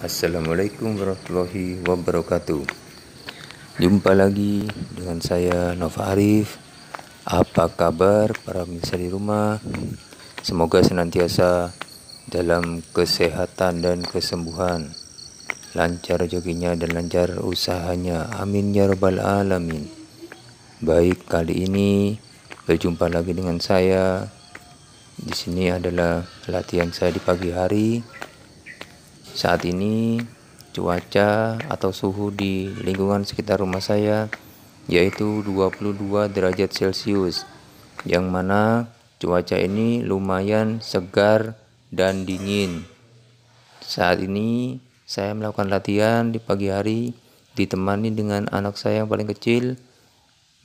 Assalamualaikum warahmatullahi wabarakatuh Jumpa lagi dengan saya Nova Arif Apa kabar para pemirsa di rumah Semoga senantiasa dalam kesehatan dan kesembuhan Lancar joginya dan lancar usahanya Amin ya rabbal alamin Baik kali ini berjumpa lagi dengan saya di sini adalah latihan saya di pagi hari saat ini cuaca atau suhu di lingkungan sekitar rumah saya yaitu 22 derajat Celcius yang mana cuaca ini lumayan segar dan dingin. Saat ini saya melakukan latihan di pagi hari ditemani dengan anak saya yang paling kecil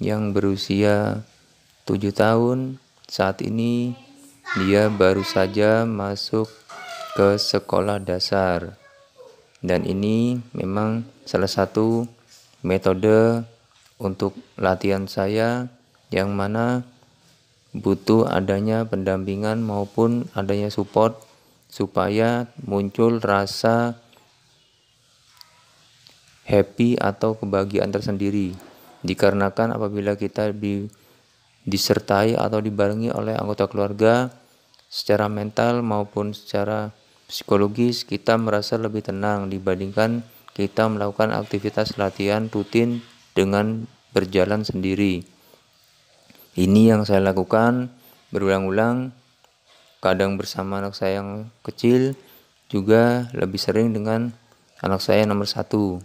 yang berusia 7 tahun. Saat ini dia baru saja masuk ke sekolah dasar. Dan ini memang salah satu metode untuk latihan saya yang mana butuh adanya pendampingan maupun adanya support supaya muncul rasa happy atau kebahagiaan tersendiri dikarenakan apabila kita di, disertai atau dibarengi oleh anggota keluarga secara mental maupun secara psikologis kita merasa lebih tenang dibandingkan kita melakukan aktivitas latihan rutin dengan berjalan sendiri. Ini yang saya lakukan berulang-ulang, kadang bersama anak saya yang kecil, juga lebih sering dengan anak saya nomor satu.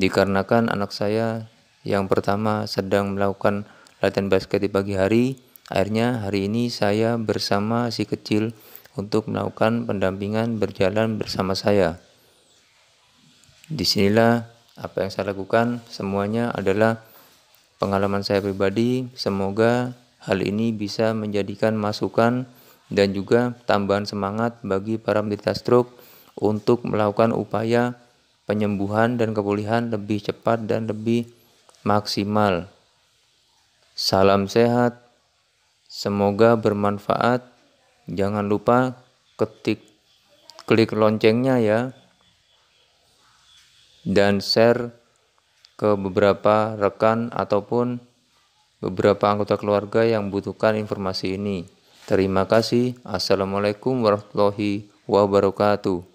Dikarenakan anak saya yang pertama sedang melakukan latihan basket di pagi hari, akhirnya hari ini saya bersama si kecil untuk melakukan pendampingan berjalan bersama saya. Disinilah apa yang saya lakukan semuanya adalah pengalaman saya pribadi. Semoga hal ini bisa menjadikan masukan dan juga tambahan semangat bagi para penderita stroke untuk melakukan upaya penyembuhan dan kepulihan lebih cepat dan lebih maksimal. Salam sehat, semoga bermanfaat. Jangan lupa ketik klik loncengnya ya. Dan share ke beberapa rekan ataupun beberapa anggota keluarga yang butuhkan informasi ini. Terima kasih. Assalamualaikum warahmatullahi wabarakatuh.